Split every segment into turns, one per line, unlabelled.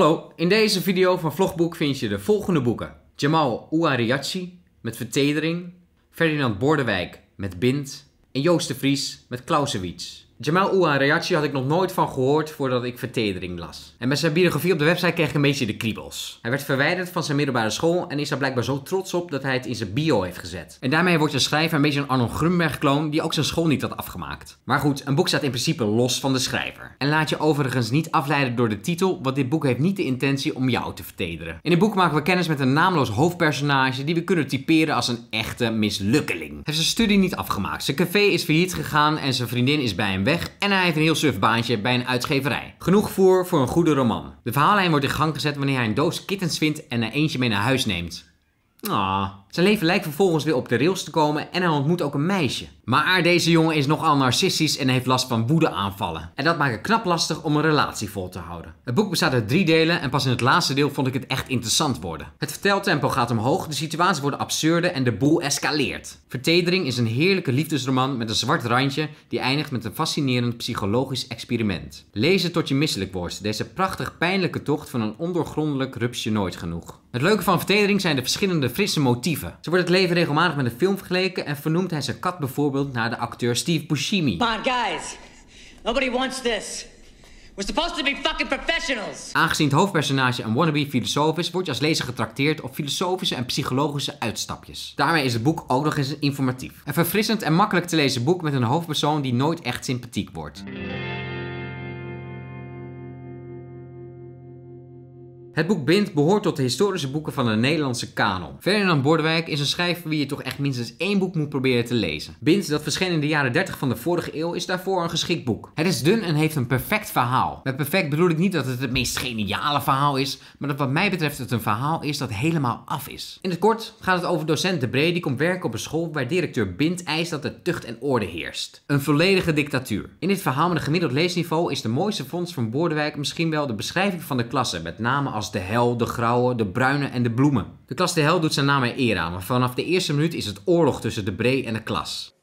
Hallo, in deze video van Vlogboek vind je de volgende boeken. Jamal Ouariachi met Vertedering, Ferdinand Bordewijk met Bind en Joost de Vries met Clausewitz. Jamal reactie had ik nog nooit van gehoord voordat ik Vertedering las. En bij zijn biografie op de website kreeg ik een beetje de kriebels. Hij werd verwijderd van zijn middelbare school en is daar blijkbaar zo trots op dat hij het in zijn bio heeft gezet. En daarmee wordt de schrijver een beetje een Arno Grunberg-kloon die ook zijn school niet had afgemaakt. Maar goed, een boek staat in principe los van de schrijver. En laat je overigens niet afleiden door de titel, want dit boek heeft niet de intentie om jou te vertederen. In dit boek maken we kennis met een naamloos hoofdpersonage die we kunnen typeren als een echte mislukkeling. Hij heeft zijn studie niet afgemaakt, zijn café is failliet gegaan en zijn vriendin is bij hem weg en hij heeft een heel suf baantje bij een uitgeverij. Genoeg voer voor een goede roman. De verhaallijn wordt in gang gezet wanneer hij een doos kittens vindt en er eentje mee naar huis neemt. Ah, zijn leven lijkt vervolgens weer op de rails te komen en hij ontmoet ook een meisje. Maar deze jongen is nogal narcistisch en heeft last van woedeaanvallen. En dat maakt het knap lastig om een relatie vol te houden. Het boek bestaat uit drie delen en pas in het laatste deel vond ik het echt interessant worden. Het verteltempo gaat omhoog, de situaties worden absurder en de boel escaleert. Vertedering is een heerlijke liefdesroman met een zwart randje die eindigt met een fascinerend psychologisch experiment. Lezen tot je misselijk wordt, deze prachtig pijnlijke tocht van een ondoorgrondelijk rupsje nooit genoeg. Het leuke van Vertedering zijn de verschillende frisse motieven ze wordt het leven regelmatig met een film vergeleken en vernoemt hij zijn kat bijvoorbeeld naar de acteur Steve Buscemi. Come on, guys. Nobody wants this. We're supposed to be fucking professionals. Aangezien het hoofdpersonage een wannabe filosoof is, word je als lezer getrakteerd op filosofische en psychologische uitstapjes. Daarmee is het boek ook nog eens informatief. Een verfrissend en makkelijk te lezen boek met een hoofdpersoon die nooit echt sympathiek wordt. Het boek Bind behoort tot de historische boeken van de Nederlandse kanon. Ferdinand Bordewijk is een schrijver wie je toch echt minstens één boek moet proberen te lezen. Bint dat verscheen in de jaren 30 van de vorige eeuw, is daarvoor een geschikt boek. Het is dun en heeft een perfect verhaal. Met perfect bedoel ik niet dat het het meest geniale verhaal is, maar dat wat mij betreft het een verhaal is dat helemaal af is. In het kort gaat het over docent De Bree die komt werken op een school waar directeur Bint eist dat er tucht en orde heerst. Een volledige dictatuur. In dit verhaal met een gemiddeld leesniveau is de mooiste vondst van Bordewijk misschien wel de beschrijving van de klasse, met name als de hel, de grauwe, de bruine en de bloemen. De klas de hel doet zijn naam er aan, maar vanaf de eerste minuut is het oorlog tussen de bree en de klas.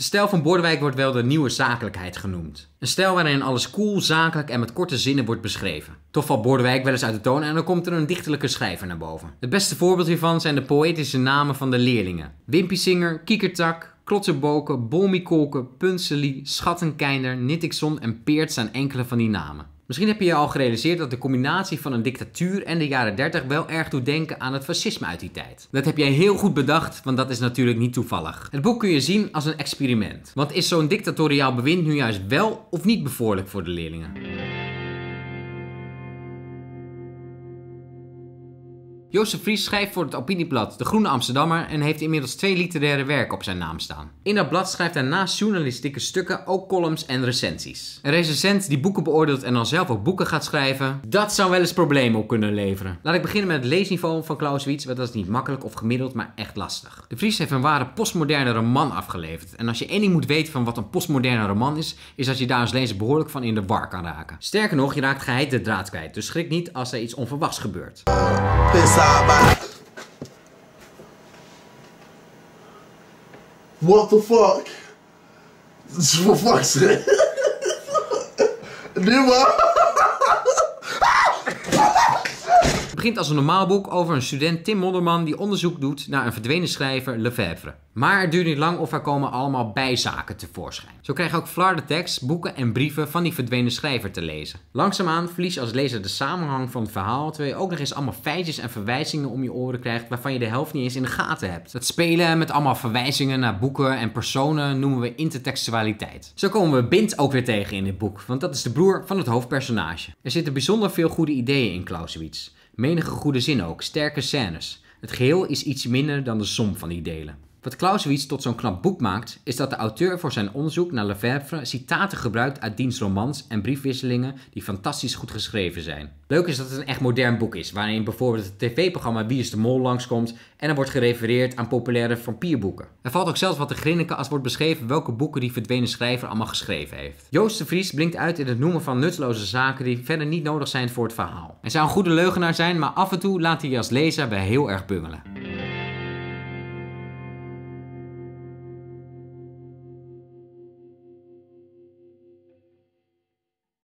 De stijl van Bordewijk wordt wel de nieuwe zakelijkheid genoemd. Een stijl waarin alles cool, zakelijk en met korte zinnen wordt beschreven. Toch valt Bordewijk wel eens uit de toon en dan komt er een dichterlijke schrijver naar boven. Het beste voorbeeld hiervan zijn de poëtische namen van de leerlingen. Wimpiesinger, Kiekertak, Klotsenboken, Bolmikolken, Punselie, Schattenkeinder, Nitikson en Peert zijn enkele van die namen. Misschien heb je je al gerealiseerd dat de combinatie van een dictatuur en de jaren 30 wel erg doet denken aan het fascisme uit die tijd. Dat heb jij heel goed bedacht, want dat is natuurlijk niet toevallig. Het boek kun je zien als een experiment. Want is zo'n dictatoriaal bewind nu juist wel of niet bevoorlijk voor de leerlingen? Jozef Vries schrijft voor het opinieblad De Groene Amsterdammer en heeft inmiddels twee literaire werken op zijn naam staan. In dat blad schrijft hij naast journalistieke stukken ook columns en recensies. Een recensent die boeken beoordeelt en dan zelf ook boeken gaat schrijven, dat zou wel eens problemen op kunnen leveren. Laat ik beginnen met het leesniveau van Klaus want dat is niet makkelijk of gemiddeld, maar echt lastig. De Vries heeft een ware postmoderne roman afgeleverd. En als je één ding moet weten van wat een postmoderne roman is, is dat je daar als lezer behoorlijk van in de war kan raken. Sterker nog, je raakt geheid de draad kwijt, dus schrik niet als er iets onverwachts gebeurt. What the fuck? This what fuck's begint als een normaal boek over een student Tim Modderman die onderzoek doet naar een verdwenen schrijver Lefebvre. Maar het duurt niet lang of er komen allemaal bijzaken tevoorschijn. Zo krijg je ook Flarde tekst, boeken en brieven van die verdwenen schrijver te lezen. Langzaamaan verlies je als lezer de samenhang van het verhaal, terwijl je ook nog eens allemaal feitjes en verwijzingen om je oren krijgt waarvan je de helft niet eens in de gaten hebt. Dat spelen met allemaal verwijzingen naar boeken en personen noemen we intertextualiteit. Zo komen we Bint ook weer tegen in dit boek, want dat is de broer van het hoofdpersonage. Er zitten bijzonder veel goede ideeën in Clausewitz. Menige goede zin ook, sterke scènes. Het geheel is iets minder dan de som van die delen. Wat Clausewitz tot zo'n knap boek maakt, is dat de auteur voor zijn onderzoek naar Lefebvre citaten gebruikt uit diens romans en briefwisselingen die fantastisch goed geschreven zijn. Leuk is dat het een echt modern boek is, waarin bijvoorbeeld het tv-programma Wie is de Mol langskomt en er wordt gerefereerd aan populaire vampierboeken. Er valt ook zelfs wat te grinniken als wordt beschreven welke boeken die verdwenen schrijver allemaal geschreven heeft. Joost de Vries blinkt uit in het noemen van nutteloze zaken die verder niet nodig zijn voor het verhaal. Hij zou een goede leugenaar zijn, maar af en toe laat hij je als lezer bij heel erg bungelen.